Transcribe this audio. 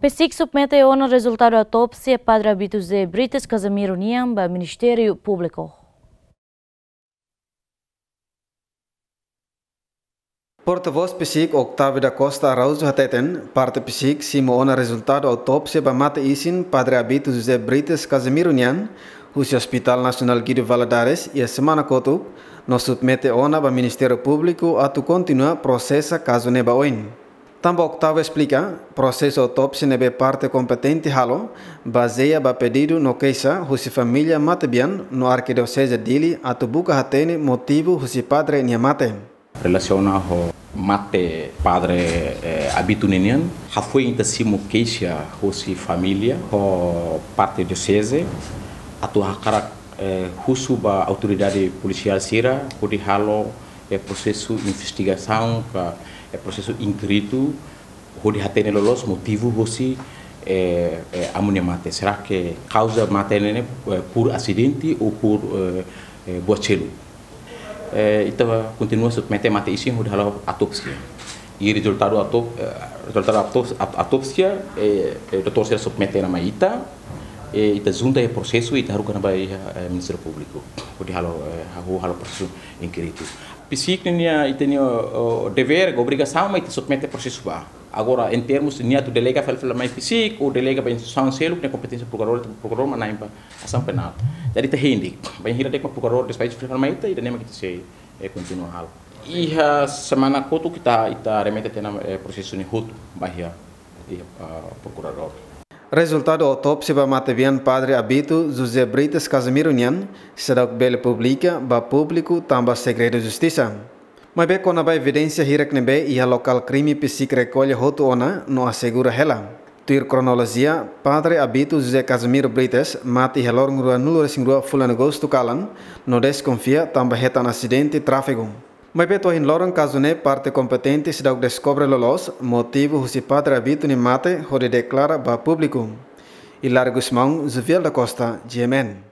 Pessixup meteu no resultado da autópsia para habitos de Brites Casimiro Niam para Ministério Público. Porta-voz PSIC Octavio da Costa Araújo Hateten, parte PSIC simou o resultado autópsia para mata isin Padre Abito José Brites Casimiro Nian, o Hospital Nacional Guido Valadares e a Semana Cotup, nos submete ona para Ministério Público a tu continua processa neba oin. o Octavo explica, processo autópsia na parte competente halo, baseia ba pedido no queixa husi família no arquidocese no arquidiocese dili atu buka hatene motivo husi padre nia mate. Relaciona ho mate padre eh, abituninian, hafui intasimu queixa husi família ho parte diocese atu hakara eh, husu autoridade policial sira por halo é processo de investigação, é processo inquérito, onde tem os motivos você é, é, amanhã mate. Será que causa mate é por acidente ou por é, é, É, então continua submete mate isso onde a autopsia. E resultado da é, resultado autopsia, é, é, doutor será submete a maíta, ita eh, junta é processo e taru kana bai eh, Ministério Público porque halo halo eh, halo processo inquérito psique nia ita nia dever obrigação mas ita submete processo ba agora em termos nia tu delega fel fel mais psique ou delega bai instituição selo que competência procurador procurador mas naimpa ação penal jadi ita hindi bai hira dek procurador despite fel fel mais ita ita nema kita sei continua halo iha semana kotu kita ita remete tena processo ni hutu bahia procurador Resultado autópsia ba Matevian Padre Abito José Brites Casimiro Nhan, será bela pública ba público tamba segredo justiça. Mas bem quando a evidência hirak nebe e a local crime psique recolhe roto ona não assegura ela. Tuir cronologia, Padre Abito José Casimiro Brites mate helor ngrua nulo resingrua fulano gosto calan, no desconfia tamba retan acidente tráfego. Mai pe tohin lorong kazune parte competente se dau descobre lo los motivo husi padre habito ni mate hori declara ba publicum. Ilargus Simão Zeviel da Costa, GMN.